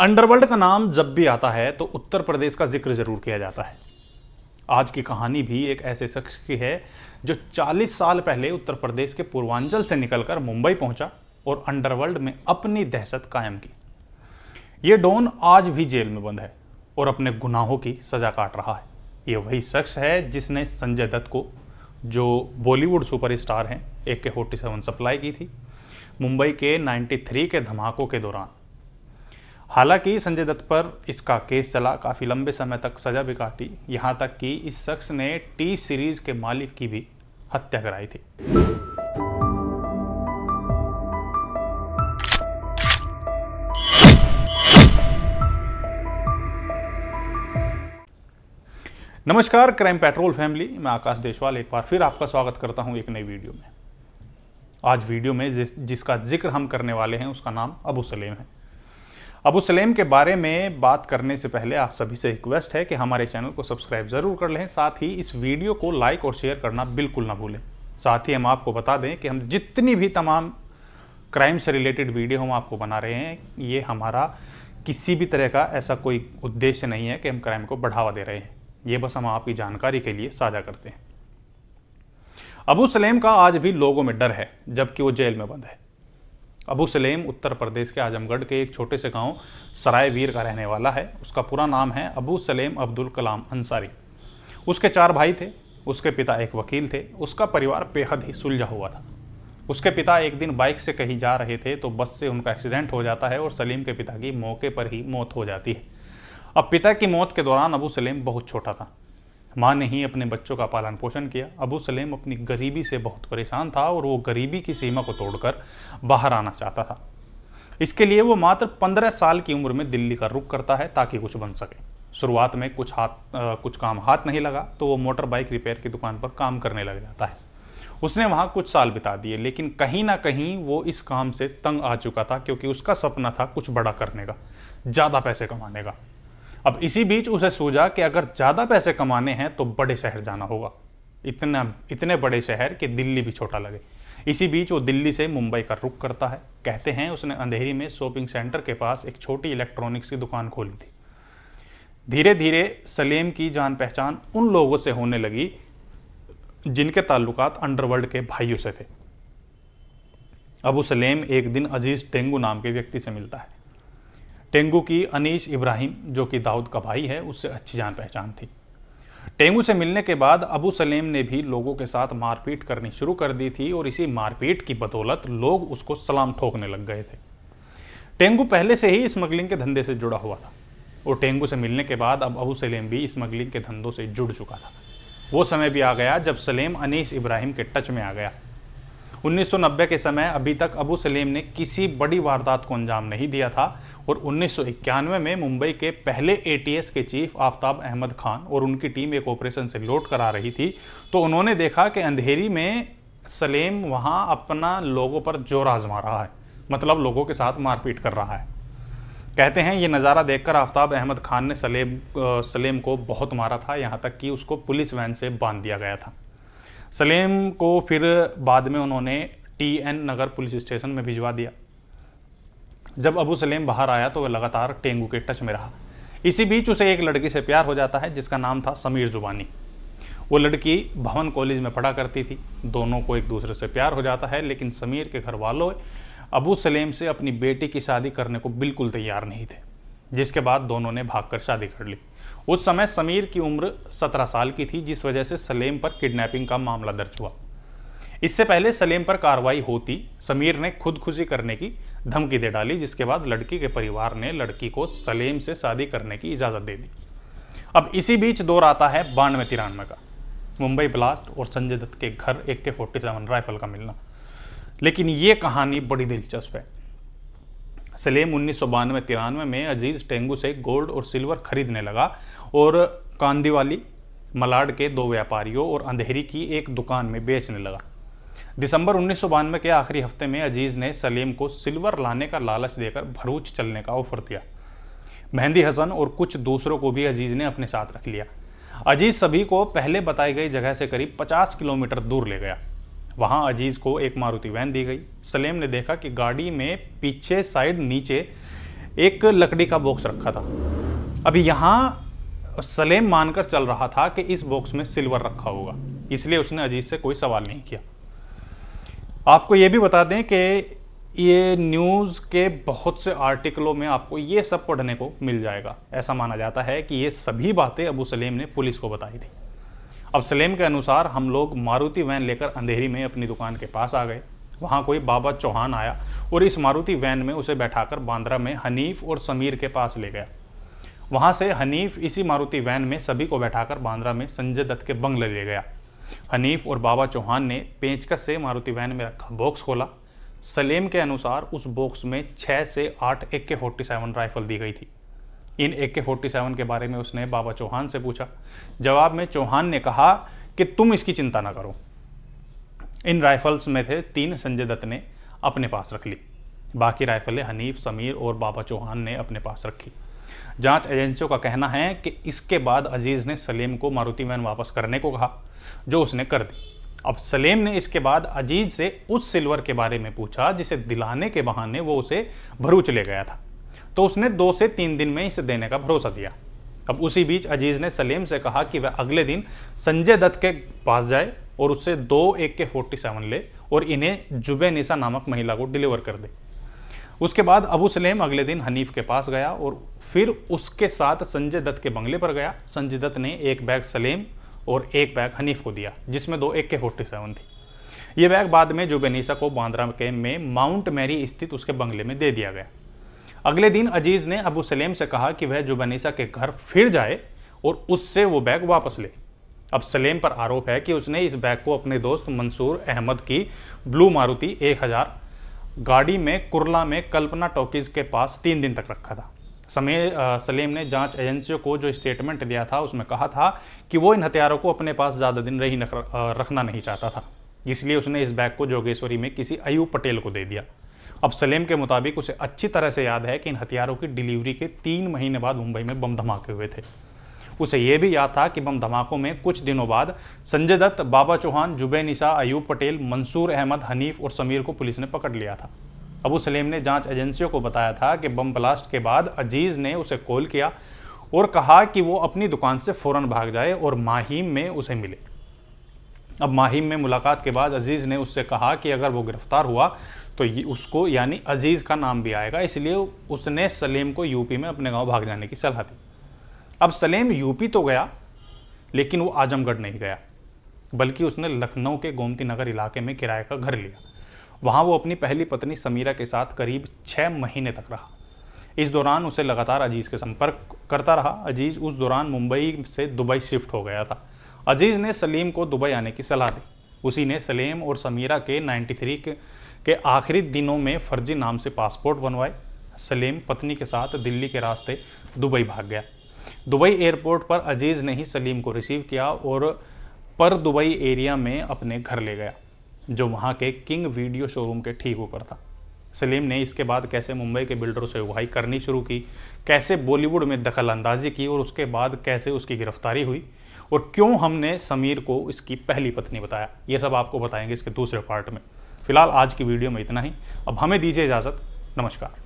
underworld का नाम जब भी आता है तो उत्तर प्रदेश का जिक्र जरूर किया जाता है आज की कहानी भी एक ऐसे शख्स की है जो 40 साल पहले उत्तर प्रदेश के पूर्वांचल से निकलकर मुंबई पहुंचा और अंडरवर्ल्ड में अपनी दहशत कायम की ये डॉन आज भी जेल में बंद है और अपने गुनाहों की सजा काट रहा है ये वही शख्स है जिसने संजय दत्त को जो बॉलीवुड सुपरस्टार हैं ए के फोर्टी सेवन सप्लाई की थी मुंबई के 93 के धमाकों के दौरान हालांकि संजय दत्त पर इसका केस चला काफ़ी लंबे समय तक सजा भी काटी यहाँ तक कि इस शख्स ने टी सीरीज के मालिक की भी हत्या कराई थी नमस्कार क्राइम पेट्रोल फैमिली मैं आकाश देशवाल एक बार फिर आपका स्वागत करता हूं एक नई वीडियो में आज वीडियो में जिस जिसका जिक्र हम करने वाले हैं उसका नाम अबू सलेम है अबू सलेम के बारे में बात करने से पहले आप सभी से रिक्वेस्ट है कि हमारे चैनल को सब्सक्राइब ज़रूर कर लें साथ ही इस वीडियो को लाइक और शेयर करना बिल्कुल ना भूलें साथ ही हम आपको बता दें कि हम जितनी भी तमाम क्राइम से रिलेटेड वीडियो हम आपको बना रहे हैं ये हमारा किसी भी तरह का ऐसा कोई उद्देश्य नहीं है कि हम क्राइम को बढ़ावा दे रहे हैं ये बस हम आपकी जानकारी के लिए साझा करते हैं अबू सलेम का आज भी लोगों में डर है जबकि वो जेल में बंद है अबू सलेम उत्तर प्रदेश के आजमगढ़ के एक छोटे से गांव सराय वीर का रहने वाला है उसका पूरा नाम है अबू सलेम अब्दुल कलाम अंसारी उसके चार भाई थे उसके पिता एक वकील थे उसका परिवार बेहद ही सुलझा हुआ था उसके पिता एक दिन बाइक से कहीं जा रहे थे तो बस से उनका एक्सीडेंट हो जाता है और सलीम के पिता की मौके पर ही मौत हो जाती है अब पिता की मौत के दौरान अबू सलीम बहुत छोटा था माँ ने ही अपने बच्चों का पालन पोषण किया अबू सलेम अपनी गरीबी से बहुत परेशान था और वो गरीबी की सीमा को तोड़कर बाहर आना चाहता था इसके लिए वो मात्र पंद्रह साल की उम्र में दिल्ली का रुख करता है ताकि कुछ बन सके शुरुआत में कुछ हाथ आ, कुछ काम हाथ नहीं लगा तो वो मोटर बाइक रिपेयर की दुकान पर काम करने लग जाता है उसने वहाँ कुछ साल बिता दिए लेकिन कहीं ना कहीं वो इस काम से तंग आ चुका था क्योंकि उसका सपना था कुछ बड़ा करने का ज़्यादा पैसे कमाने का अब इसी बीच उसे सोचा कि अगर ज़्यादा पैसे कमाने हैं तो बड़े शहर जाना होगा इतना इतने बड़े शहर कि दिल्ली भी छोटा लगे इसी बीच वो दिल्ली से मुंबई का रुख करता है कहते हैं उसने अंधेरी में शॉपिंग सेंटर के पास एक छोटी इलेक्ट्रॉनिक्स की दुकान खोली थी धीरे धीरे सलेम की जान पहचान उन लोगों से होने लगी जिनके ताल्लुकात अंडरवर्ल्ड के भाइयों से थे अबू सलेम एक दिन अजीज टेंगू नाम के व्यक्ति से मिलता है टेंगू की अनीस इब्राहिम जो कि दाऊद का भाई है उससे अच्छी जान पहचान थी टेंगू से मिलने के बाद अबू सलेम ने भी लोगों के साथ मारपीट करनी शुरू कर दी थी और इसी मारपीट की बदौलत लोग उसको सलाम ठोकने लग गए थे टेंगू पहले से ही स्मगलिंग के धंधे से जुड़ा हुआ था और टेंगू से मिलने के बाद अब अबू सलेम भी स्मगलिंग के धंधों से जुड़ चुका था वो समय भी आ गया जब सलेम अनीस इब्राहिम के टच में आ गया 1990 के समय अभी तक अबू सलेम ने किसी बड़ी वारदात को अंजाम नहीं दिया था और 1991 में मुंबई के पहले एटीएस के चीफ आफ्ताब अहमद खान और उनकी टीम एक ऑपरेशन से लौट कर आ रही थी तो उन्होंने देखा कि अंधेरी में सलेम वहाँ अपना लोगों पर जोर आजमा रहा है मतलब लोगों के साथ मारपीट कर रहा है कहते हैं ये नज़ारा देखकर आफ्ताब अहमद खान ने सलेम सलेम को बहुत मारा था यहाँ तक कि उसको पुलिस वैन से बांध दिया गया था सलेम को फिर बाद में उन्होंने T N Nagar police station में भिजवा दिया जब अबू सलेम बाहर आया तो वह लगातार टेंगू के टच में रहा इसी बीच उसे एक लड़की से प्यार हो जाता है जिसका नाम था समीर जुबानी वो लड़की भवन कॉलेज में पढ़ा करती थी दोनों को एक दूसरे से प्यार हो जाता है लेकिन समीर के घर वालों अबू सलेम से अपनी बेटी की शादी करने को बिल्कुल तैयार नहीं थे जिसके बाद दोनों ने भागकर शादी कर ली उस समय समीर की उम्र 17 साल की थी जिस वजह से सलेम पर किडनैपिंग का मामला दर्ज हुआ इससे पहले सलेम पर कार्रवाई होती समीर ने खुदकुशी करने की धमकी दे डाली जिसके बाद लड़की के परिवार ने लड़की को सलेम से शादी करने की इजाज़त दे दी अब इसी बीच दौर आता है बानवे तिरानवे का मुंबई ब्लास्ट और संजय दत्त के घर एक के फोर्टी सेवन राइफल का मिलना लेकिन ये कहानी बड़ी दिलचस्प है सलेम उन्नीस सौ बानवे तिरानवे में अजीज टेंगू से गोल्ड और सिल्वर खरीदने लगा और कांदीवाली मलाड के दो व्यापारियों और अंधेरी की एक दुकान में बेचने लगा दिसंबर उन्नीस के आखिरी हफ्ते में अजीज़ ने सलीम को सिल्वर लाने का लालच देकर भरूच चलने का ऑफर दिया मेहंदी हसन और कुछ दूसरों को भी अजीज़ ने अपने साथ रख लिया अजीज़ सभी को पहले बताई गई जगह से करीब 50 किलोमीटर दूर ले गया वहाँ अजीज़ को एक मारुति वैन दी गई सलेम ने देखा कि गाड़ी में पीछे साइड नीचे एक लकड़ी का बॉक्स रखा था अभी यहाँ सलेम मानकर चल रहा था कि इस बॉक्स में सिल्वर रखा होगा इसलिए उसने अजीज से कोई सवाल नहीं किया आपको ये भी बता दें कि ये न्यूज़ के बहुत से आर्टिकलों में आपको ये सब पढ़ने को मिल जाएगा ऐसा माना जाता है कि ये सभी बातें अबू सलेम ने पुलिस को बताई थी अब सलेम के अनुसार हम लोग मारुति वैन लेकर अंधेरी में अपनी दुकान के पास आ गए वहाँ कोई बाबा चौहान आया और इस मारुति वैन में उसे बैठाकर बांद्रा में हनीफ और समीर के पास ले गया वहाँ से हनीफ इसी मारुति वैन में सभी को बैठाकर बांद्रा में संजय दत्त के बंगले ले गया हनीफ और बाबा चौहान ने पेंचकस से मारुति वैन में रखा बॉक्स खोला सलेम के अनुसार उस बॉक्स में छः से आठ ए के फोर्टी सेवन राइफल दी गई थी इन ए के फोर्टी सेवन के बारे में उसने बाबा चौहान से पूछा जवाब में चौहान ने कहा कि तुम इसकी चिंता ना करो इन राइफल्स में थे तीन संजय दत्त ने अपने पास रख ली बाकी राइफलें हनीफ समीर और बाबा चौहान ने अपने पास रखी जांच एजेंसियों का कहना है कि इसके बाद अजीज़ ने सलीम को मारुति वैन वापस करने को कहा जो उसने कर दी अब सलीम ने इसके बाद अजीज से उस सिल्वर के बारे में पूछा जिसे दिलाने के बहाने वो उसे भरूच ले गया था तो उसने दो से तीन दिन में इसे देने का भरोसा दिया अब उसी बीच अजीज ने सलीम से कहा कि वह अगले दिन संजय दत्त के पास जाए और उससे दो एक के फोर्टी सेवन ले और इन्हें जुबे निशा नामक महिला को डिलीवर कर दे उसके बाद अबू सलेम अगले दिन हनीफ के पास गया और फिर उसके साथ संजय दत्त के बंगले पर गया संजय दत्त ने एक बैग सलेम और एक बैग हनीफ को दिया जिसमें दो एक के फोर्टी सेवन थी ये बैग बाद में जुबेनीसा को बांद्रा के में माउंट मैरी स्थित उसके बंगले में दे दिया गया अगले दिन अजीज़ ने अबू सलेम से कहा कि वह जुबनीसा के घर फिर जाए और उससे वो बैग वापस ले अब सलेम पर आरोप है कि उसने इस बैग को अपने दोस्त मंसूर अहमद की ब्लू मारुति एक हज़ार गाड़ी में कुरला में कल्पना टॉकीज के पास तीन दिन तक रखा था समय सलीम ने जांच एजेंसियों को जो स्टेटमेंट दिया था उसमें कहा था कि वो इन हथियारों को अपने पास ज़्यादा दिन रही रखना नहीं चाहता था इसलिए उसने इस बैग को जोगेश्वरी में किसी अयूब पटेल को दे दिया अब सलेम के मुताबिक उसे अच्छी तरह से याद है कि इन हथियारों की डिलीवरी के तीन महीने बाद मुंबई में बम धमाके हुए थे उसे यह भी याद था कि बम धमाकों में कुछ दिनों बाद संजय दत्त बाबा चौहान जुबे निशा अयूब पटेल मंसूर अहमद हनीफ और समीर को पुलिस ने पकड़ लिया था अबू सलेम ने जांच एजेंसियों को बताया था कि बम ब्लास्ट के बाद अजीज़ ने उसे कॉल किया और कहा कि वो अपनी दुकान से फ़ौरन भाग जाए और माहिम में उसे मिले अब माहिम में मुलाकात के बाद अजीज़ ने उससे कहा कि अगर वो गिरफ्तार हुआ तो उसको यानी अजीज़ का नाम भी आएगा इसलिए उसने सलीम को यूपी में अपने गांव भाग जाने की सलाह दी अब सलेम यूपी तो गया लेकिन वो आजमगढ़ नहीं गया बल्कि उसने लखनऊ के गोमती नगर इलाके में किराए का घर लिया वहाँ वो अपनी पहली पत्नी समीरा के साथ करीब छः महीने तक रहा इस दौरान उसे लगातार अजीज़ के संपर्क करता रहा अजीज़ उस दौरान मुंबई से दुबई शिफ्ट हो गया था अजीज़ ने सलीम को दुबई आने की सलाह दी उसी ने सलेम और समीरा के 93 के, के आखिरी दिनों में फर्जी नाम से पासपोर्ट बनवाए सलीम पत्नी के साथ दिल्ली के रास्ते दुबई भाग गया दुबई एयरपोर्ट पर अजीज़ ने ही सलीम को रिसीव किया और पर दुबई एरिया में अपने घर ले गया जो वहाँ के किंग वीडियो शोरूम के ठीक ऊपर था सलीम ने इसके बाद कैसे मुंबई के बिल्डरों से उगाही करनी शुरू की कैसे बॉलीवुड में दखल अंदाजी की और उसके बाद कैसे उसकी गिरफ्तारी हुई और क्यों हमने समीर को इसकी पहली पत्नी बताया ये सब आपको बताएंगे इसके दूसरे पार्ट में फिलहाल आज की वीडियो में इतना ही अब हमें दीजिए इजाज़त नमस्कार